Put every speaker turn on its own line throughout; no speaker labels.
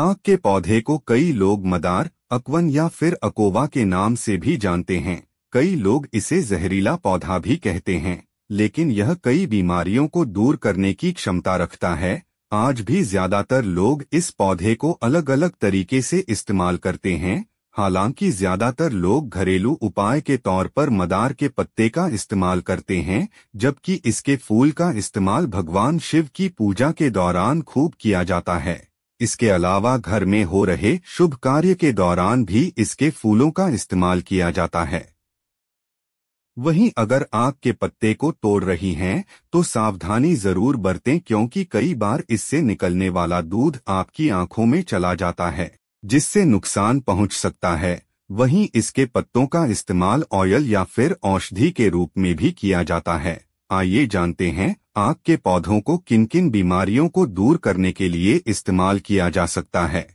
आँख के पौधे को कई लोग मदार अकवन या फिर अकोवा के नाम से भी जानते हैं कई लोग इसे जहरीला पौधा भी कहते हैं लेकिन यह कई बीमारियों को दूर करने की क्षमता रखता है आज भी ज्यादातर लोग इस पौधे को अलग अलग तरीके से इस्तेमाल करते हैं हालांकि ज्यादातर लोग घरेलू उपाय के तौर पर मदार के पत्ते का इस्तेमाल करते हैं जबकि इसके फूल का इस्तेमाल भगवान शिव की पूजा के दौरान खूब किया जाता है इसके अलावा घर में हो रहे शुभ कार्य के दौरान भी इसके फूलों का इस्तेमाल किया जाता है वहीं अगर आग के पत्ते को तोड़ रही हैं तो सावधानी जरूर बरतें क्योंकि कई बार इससे निकलने वाला दूध आपकी आंखों में चला जाता है जिससे नुकसान पहुंच सकता है वहीं इसके पत्तों का इस्तेमाल ऑयल या फिर औषधि के रूप में भी किया जाता है आइए जानते हैं आग के पौधों को किन किन बीमारियों को दूर करने के लिए इस्तेमाल किया जा सकता है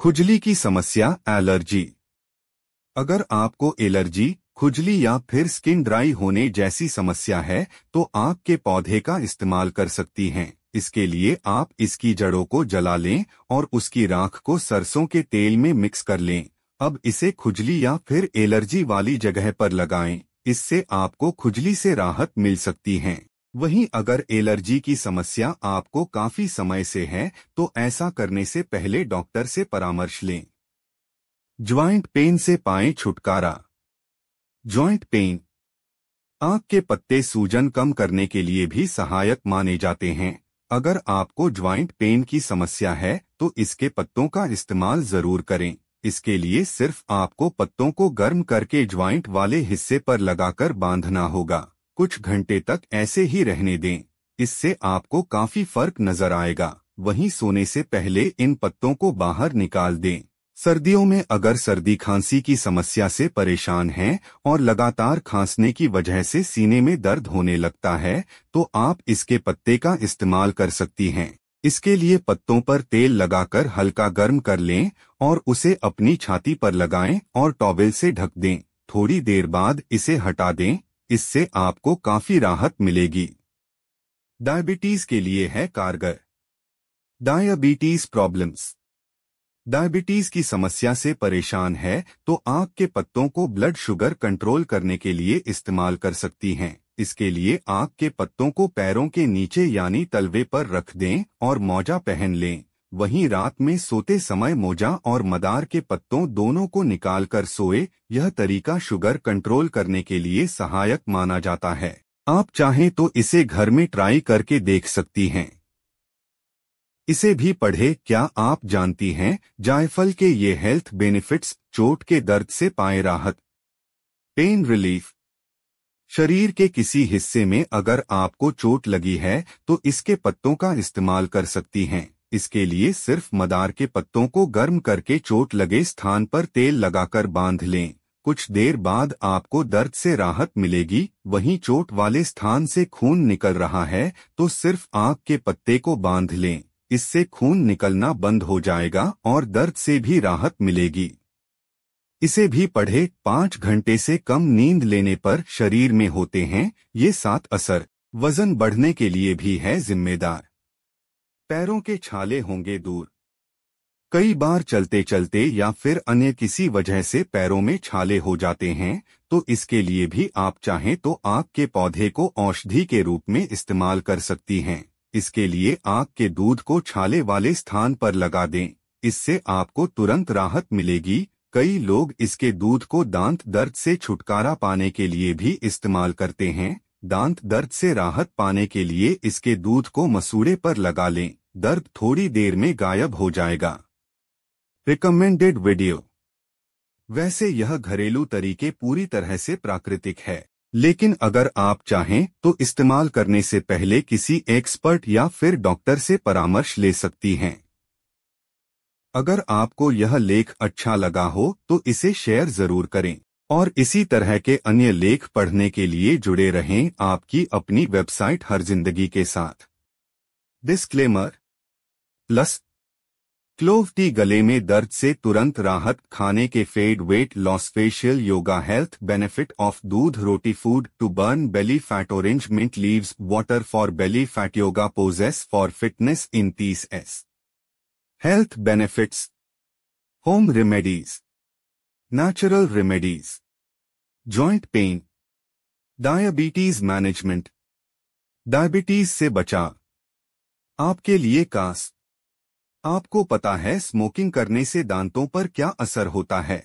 खुजली की समस्या एलर्जी अगर आपको एलर्जी खुजली या फिर स्किन ड्राई होने जैसी समस्या है तो आग के पौधे का इस्तेमाल कर सकती हैं इसके लिए आप इसकी जड़ों को जला लें और उसकी राख को सरसों के तेल में मिक्स कर लें अब इसे खुजली या फिर एलर्जी वाली जगह पर लगाएं इससे आपको खुजली से राहत मिल सकती है वहीं अगर एलर्जी की समस्या आपको काफी समय से है तो ऐसा करने से पहले डॉक्टर से परामर्श लें ज्वाइंट पेन से पाए छुटकारा ज्वाइंट पेन आंख के पत्ते सूजन कम करने के लिए भी सहायक माने जाते हैं अगर आपको ज्वाइंट पेन की समस्या है तो इसके पत्तों का इस्तेमाल जरूर करें इसके लिए सिर्फ आपको पत्तों को गर्म करके ज्वाइंट वाले हिस्से पर लगाकर बांधना होगा कुछ घंटे तक ऐसे ही रहने दें इससे आपको काफी फर्क नजर आएगा वहीं सोने से पहले इन पत्तों को बाहर निकाल दें सर्दियों में अगर सर्दी खांसी की समस्या से परेशान हैं और लगातार खांसने की वजह से सीने में दर्द होने लगता है तो आप इसके पत्ते का इस्तेमाल कर सकती हैं इसके लिए पत्तों पर तेल लगाकर हल्का गर्म कर लें और उसे अपनी छाती पर लगाएं और टॉवेल से ढक दें थोड़ी देर बाद इसे हटा दें इससे आपको काफी राहत मिलेगी डायबिटीज के लिए है कारगर डायबिटीज प्रॉब्लम्स डायबिटीज की समस्या से परेशान है तो आग के पत्तों को ब्लड शुगर कंट्रोल करने के लिए इस्तेमाल कर सकती हैं इसके लिए आग के पत्तों को पैरों के नीचे यानी तलवे पर रख दें और मौजा पहन लें वहीं रात में सोते समय मोजा और मदार के पत्तों दोनों को निकालकर सोए यह तरीका शुगर कंट्रोल करने के लिए सहायक माना जाता है आप चाहें तो इसे घर में ट्राई करके देख सकती हैं इसे भी पढ़े क्या आप जानती हैं जायफल के ये हेल्थ बेनिफिट्स चोट के दर्द से पाए राहत पेन रिलीफ शरीर के किसी हिस्से में अगर आपको चोट लगी है तो इसके पत्तों का इस्तेमाल कर सकती हैं इसके लिए सिर्फ मदार के पत्तों को गर्म करके चोट लगे स्थान पर तेल लगाकर बांध लें कुछ देर बाद आपको दर्द से राहत मिलेगी वहीं चोट वाले स्थान से खून निकल रहा है तो सिर्फ आग के पत्ते को बांध लें इससे खून निकलना बंद हो जाएगा और दर्द से भी राहत मिलेगी इसे भी पढ़े पाँच घंटे से कम नींद लेने पर शरीर में होते हैं ये सात असर वजन बढ़ने के लिए भी है जिम्मेदार पैरों के छाले होंगे दूर कई बार चलते चलते या फिर अन्य किसी वजह से पैरों में छाले हो जाते हैं तो इसके लिए भी आप चाहें तो आग के पौधे को औषधि के रूप में इस्तेमाल कर सकती हैं इसके लिए आग के दूध को छाले वाले स्थान पर लगा दें इससे आपको तुरंत राहत मिलेगी कई लोग इसके दूध को दांत दर्द से छुटकारा पाने के लिए भी इस्तेमाल करते हैं दांत दर्द से राहत पाने के लिए इसके दूध को मसूड़े पर लगा लें दर्द थोड़ी देर में गायब हो जाएगा रिकमेंडेड वीडियो वैसे यह घरेलू तरीके पूरी तरह से प्राकृतिक है लेकिन अगर आप चाहें तो इस्तेमाल करने से पहले किसी एक्सपर्ट या फिर डॉक्टर से परामर्श ले सकती हैं अगर आपको यह लेख अच्छा लगा हो तो इसे शेयर जरूर करें और इसी तरह के अन्य लेख पढ़ने के लिए जुड़े रहें आपकी अपनी वेबसाइट हर जिंदगी के साथ डिस्क्लेमर प्लस क्लोव टी गले में दर्द से तुरंत राहत खाने के फेड weight loss facial yoga health benefit of doodh roti food to burn belly fat orange mint leaves water for belly fat yoga poses for fitness in तीस एस health benefits home remedies Natural remedies. Joint pain. Diabetes management. Diabetes से बचाव आपके लिए कास आपको पता है smoking करने से दांतों पर क्या असर होता है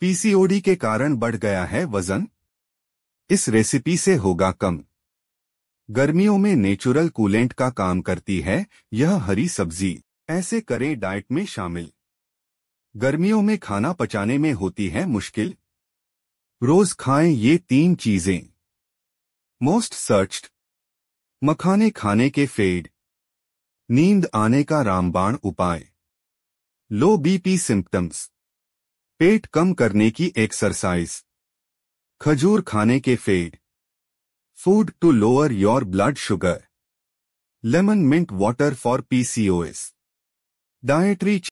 पीसीओडी के कारण बढ़ गया है वजन इस रेसिपी से होगा कम गर्मियों में नेचुरल कूलेंट का काम करती है यह हरी सब्जी ऐसे करें डाइट में शामिल गर्मियों में खाना पचाने में होती है मुश्किल रोज खाएं ये तीन चीजें मोस्ट सर्च्ड मखाने खाने के फेड नींद आने का रामबाण उपाय लो बीपी सिम्टम्स पेट कम करने की एक्सरसाइज खजूर खाने के फेड food to lower your blood sugar lemon mint water for PCOS dietary